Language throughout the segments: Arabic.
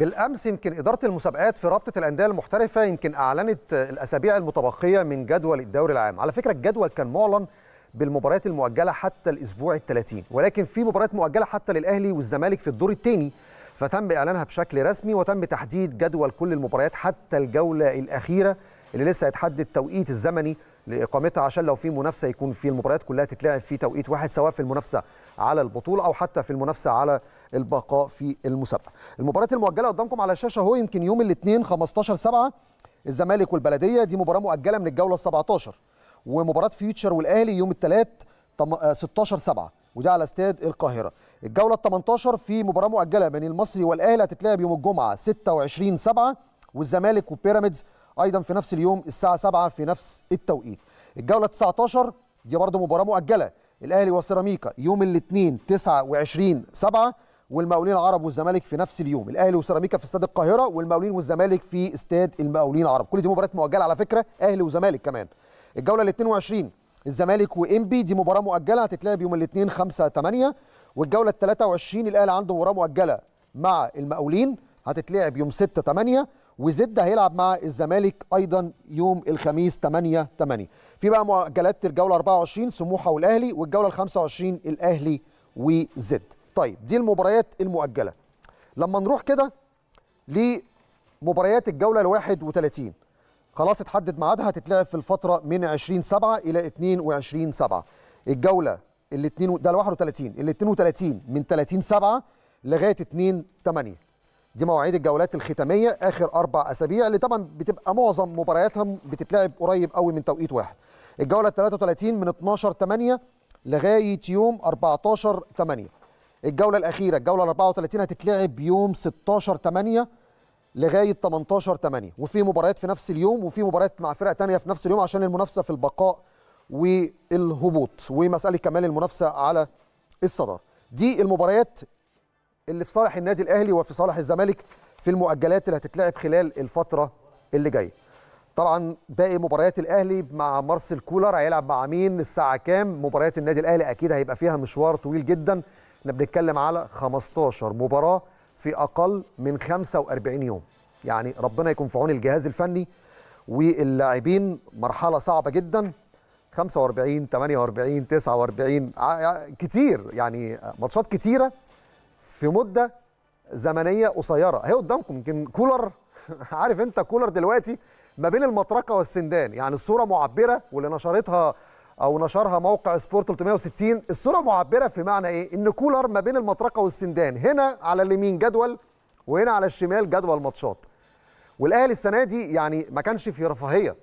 بالامس يمكن اداره المسابقات في رابطه الانديه المحترفه يمكن اعلنت الاسابيع المتبقيه من جدول الدوري العام على فكره الجدول كان معلن بالمباريات المؤجله حتى الاسبوع ال30 ولكن في مباريات مؤجله حتى للاهلي والزمالك في الدور الثاني فتم اعلانها بشكل رسمي وتم تحديد جدول كل المباريات حتى الجوله الاخيره اللي لسه هيتحدد التوقيت الزمني لاقامتها عشان لو في منافسه يكون في المباريات كلها تتلعب في توقيت واحد سواء في المنافسه على البطوله او حتى في المنافسه على البقاء في المسابقه. المباراه المؤجله قدامكم على الشاشه اهو يمكن يوم الاثنين 15 7 الزمالك والبلديه دي مباراه مؤجله من الجوله ال 17 ومباراه فيوتشر والاهلي يوم الثلاث 16 7 آه، وده على استاد القاهره. الجوله ال 18 في مباراه مؤجله بين المصري والاهلي هتتلعب يوم الجمعه 26 7 والزمالك وبيراميدز ايضا في نفس اليوم الساعه 7 في نفس التوقيت الجوله 19 دي برضه مباراه مؤجله الاهلي وسيراميكا يوم الاثنين 29 7 والمقاولين العرب والزمالك في نفس اليوم الاهلي وسيراميكا في استاد القاهره والمقاولين والزمالك في استاد المقاولين العرب كل دي مباريات مؤجله على فكره اهلي وزمالك كمان الجوله ال 22 الزمالك وانبي دي مباراه مؤجله هتتلعب يوم الاثنين 5 8 والجوله ال 23 الاهلي عنده مباراه مؤجله مع المقاولين هتتلعب يوم 6 8 وزد هيلعب مع الزمالك ايضا يوم الخميس 8 8 في بقى مؤجلات الجوله 24 سموحه والاهلي والجوله ال 25 الاهلي وزد طيب دي المباريات المؤجله لما نروح كده لمباريات الجوله ال 31 خلاص اتحدد ميعادها هتتلعب في الفتره من 20 7 الى 22 7 الجوله ال 2 ده ال 31 ال 32 من 30 7 لغايه 2 8 دي مواعيد الجولات الختاميه اخر اربع اسابيع اللي طبعا بتبقى معظم مبارياتهم بتتلعب قريب قوي من توقيت واحد الجوله 33 من 12 8 لغايه يوم 14 8 الجوله الاخيره الجوله 34 هتتلعب يوم 16 8 لغايه 18 8 وفي مباريات في نفس اليوم وفي مباريات مع فرق تانية في نفس اليوم عشان المنافسه في البقاء والهبوط ومساله كمال المنافسه على الصداره دي المباريات اللي في صالح النادي الاهلي وفي صالح الزمالك في المؤجلات اللي هتتلعب خلال الفتره اللي جايه طبعا باقي مباريات الاهلي مع مارسيل كولر هيلعب مع مين الساعه كام مباريات النادي الاهلي اكيد هيبقى فيها مشوار طويل جدا احنا بنتكلم على 15 مباراه في اقل من 45 يوم يعني ربنا يكون في عون الجهاز الفني واللاعبين مرحله صعبه جدا 45 48 49 كتير يعني ماتشات كتيره في مده زمنيه قصيره اهي قدامكم يمكن كولر عارف انت كولر دلوقتي ما بين المطرقه والسندان يعني الصوره معبره واللي نشرتها او نشرها موقع سبورت 360 الصوره معبره في معنى ايه ان كولر ما بين المطرقه والسندان هنا على اليمين جدول وهنا على الشمال جدول ماتشات والاهلي السنه دي يعني ما كانش في رفاهيه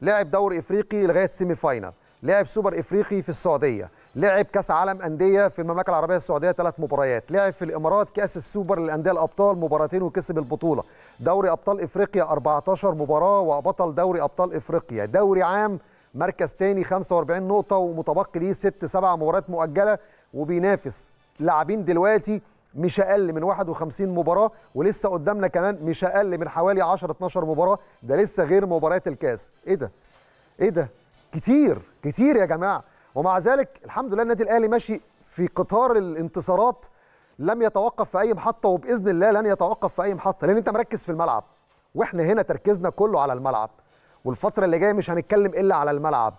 لعب دوري افريقي لغايه سيمي فاينال لعب سوبر افريقي في السعوديه لعب كاس عالم انديه في المملكه العربيه السعوديه ثلاث مباريات لعب في الامارات كاس السوبر للانديه الابطال مباراتين وكسب البطوله دوري ابطال افريقيا 14 مباراه وبطل دوري ابطال افريقيا دوري عام مركز ثاني 45 نقطه ومتبقي ليه ست سبع مباريات مؤجله وبينافس لاعبين دلوقتي مش اقل من 51 مباراه ولسه قدامنا كمان مش اقل من حوالي 10 12 مباراه ده لسه غير مباريات الكاس ايه ده ايه ده كتير كتير يا جماعه ومع ذلك الحمد لله النادي الاهلي ماشي في قطار الانتصارات لم يتوقف في اي محطه وباذن الله لن يتوقف في اي محطه لان انت مركز في الملعب واحنا هنا تركيزنا كله على الملعب والفتره اللي جايه مش هنتكلم الا على الملعب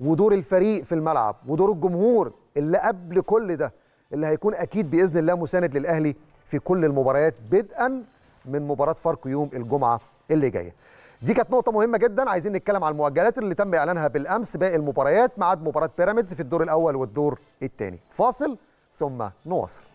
ودور الفريق في الملعب ودور الجمهور اللي قبل كل ده اللي هيكون اكيد باذن الله مساند للاهلي في كل المباريات بدءا من مباراه فاركو يوم الجمعه اللي جايه دي كانت نقطه مهمه جدا عايزين نتكلم على المؤجلات اللي تم اعلانها بالامس باقي المباريات ميعاد مباراه بيراميدز في الدور الاول والدور الثاني فاصل ثم نواصل